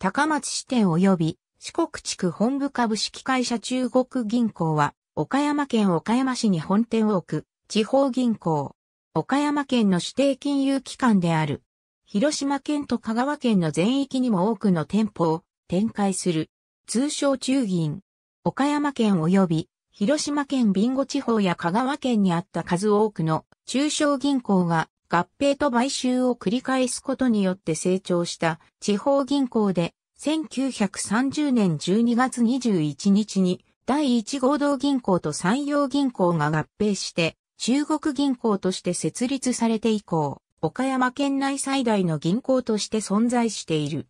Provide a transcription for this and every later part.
高松支店及び四国地区本部株式会社中国銀行は、岡山県岡山市に本店を置く地方銀行。岡山県の指定金融機関である。広島県と香川県の全域にも多くの店舗を展開する。通称中銀。岡山県及び広島県ビンゴ地方や香川県にあった数多くの中小銀行が合併と買収を繰り返すことによって成長した地方銀行で1930年12月21日に第1合同銀行と山陽銀行が合併して中国銀行として設立されて以降、岡山県内最大の銀行として存在している。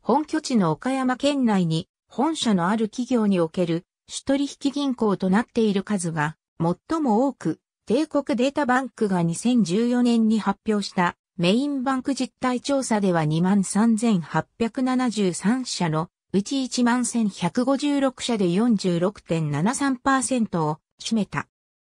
本拠地の岡山県内に本社のある企業における主取引銀行となっている数が最も多く、帝国データバンクが2014年に発表したメインバンク実態調査では23,873社のうち11,156社で46.73%を占めた。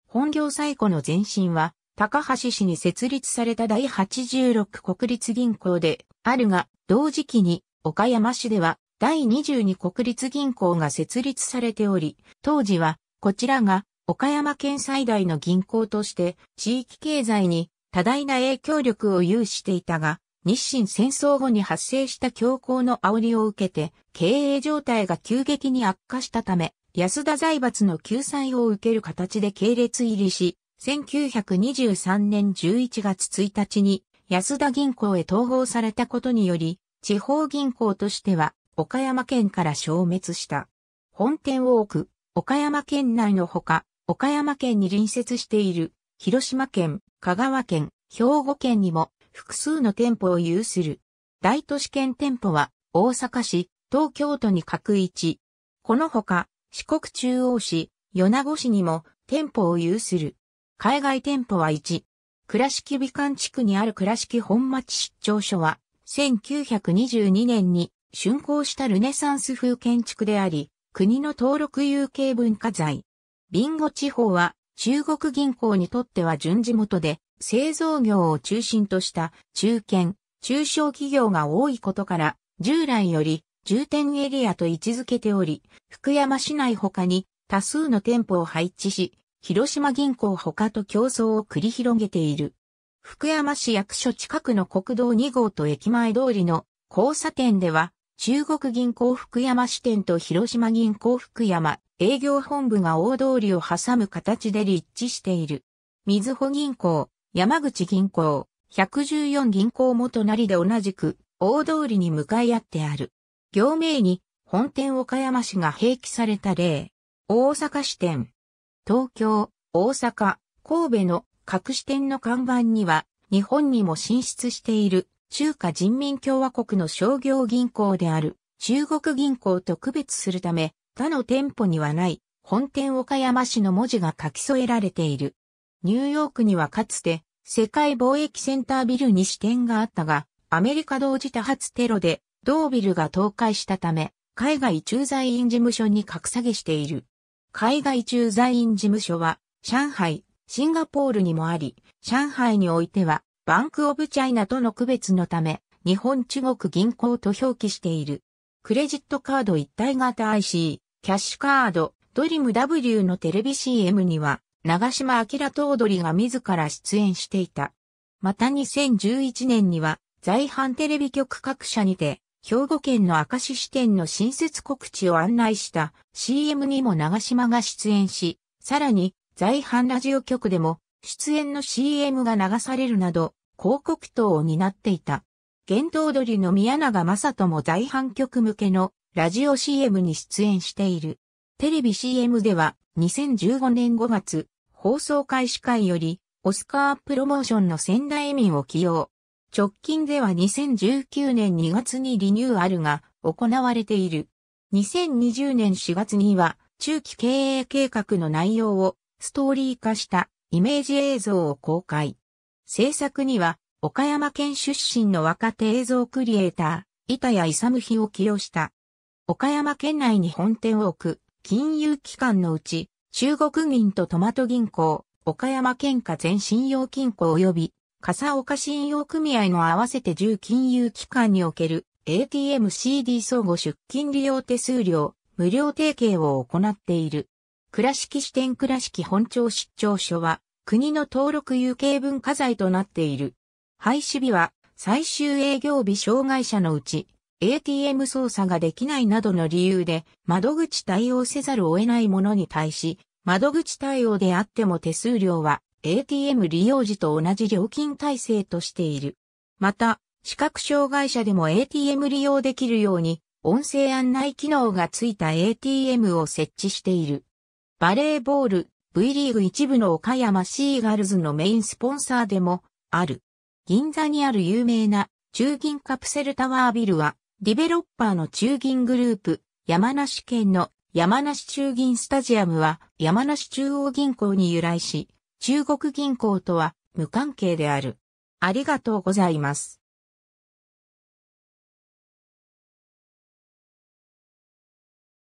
本業最古の前身は高橋市に設立された第86国立銀行であるが、同時期に岡山市では第22国立銀行が設立されており、当時はこちらが岡山県最大の銀行として地域経済に多大な影響力を有していたが、日清戦争後に発生した強行の煽りを受けて、経営状態が急激に悪化したため、安田財閥の救済を受ける形で系列入りし、1923年11月1日に安田銀行へ統合されたことにより、地方銀行としては岡山県から消滅した。本店を置く岡山県内のほか、岡山県に隣接している広島県、香川県、兵庫県にも複数の店舗を有する。大都市圏店舗は大阪市、東京都に各一。このほか、四国中央市、米子市にも店舗を有する。海外店舗は一。倉敷美観地区にある倉敷本町出張所は、1922年に竣工したルネサンス風建築であり、国の登録有形文化財。ビンゴ地方は中国銀行にとっては順次元で、製造業を中心とした中堅、中小企業が多いことから、従来より重点エリアと位置づけており、福山市内他に多数の店舗を配置し、広島銀行他と競争を繰り広げている。福山市役所近くの国道2号と駅前通りの交差点では中国銀行福山支店と広島銀行福山営業本部が大通りを挟む形で立地している。みずほ銀行、山口銀行、114銀行も隣で同じく大通りに向かい合ってある。行名に本店岡山市が併記された例。大阪支店。東京、大阪、神戸の各支店の看板には日本にも進出している中華人民共和国の商業銀行である中国銀行と区別するため、他の店舗にはない本店岡山市の文字が書き添えられている。ニューヨークにはかつて世界貿易センタービルに支店があったが、アメリカ同時多発テロで同ビルが倒壊したため、海外駐在員事務所に格下げしている。海外駐在員事務所は上海、シンガポールにもあり、上海においてはバンクオブチャイナとの区別のため、日本中国銀行と表記している。クレジットカード一体型 IC、キャッシュカード、ドリム W のテレビ CM には、長島明頭取が自ら出演していた。また2011年には、在阪テレビ局各社にて、兵庫県の明石支店の新設告知を案内した CM にも長島が出演し、さらに在阪ラジオ局でも出演の CM が流されるなど、広告等を担っていた。幻取鳥の宮永正人も大反局向けのラジオ CM に出演している。テレビ CM では2015年5月、放送開始会より、オスカープロモーションの仙台民を起用。直近では2019年2月にリニューアルが行われている。2020年4月には中期経営計画の内容をストーリー化したイメージ映像を公開。制作には、岡山県出身の若手映像クリエイター、板谷勇日を起用した。岡山県内に本店を置く、金融機関のうち、中国銀とトマト銀行、岡山県下全信用金庫及び、笠岡信用組合の合わせて10金融機関における ATM-CD 相互出金利用手数料、無料提携を行っている。倉敷支店倉敷本庁出張所は、国の登録有形文化財となっている。廃止日は、最終営業日障害者のうち、ATM 操作ができないなどの理由で、窓口対応せざるを得ないものに対し、窓口対応であっても手数料は ATM 利用時と同じ料金体制としている。また、視覚障害者でも ATM 利用できるように、音声案内機能がついた ATM を設置している。バレーボール V リーグ一部の岡山シーガルズのメインスポンサーでもある。銀座にある有名な中銀カプセルタワービルはディベロッパーの中銀グループ山梨県の山梨中銀スタジアムは山梨中央銀行に由来し中国銀行とは無関係である。ありがとうございます。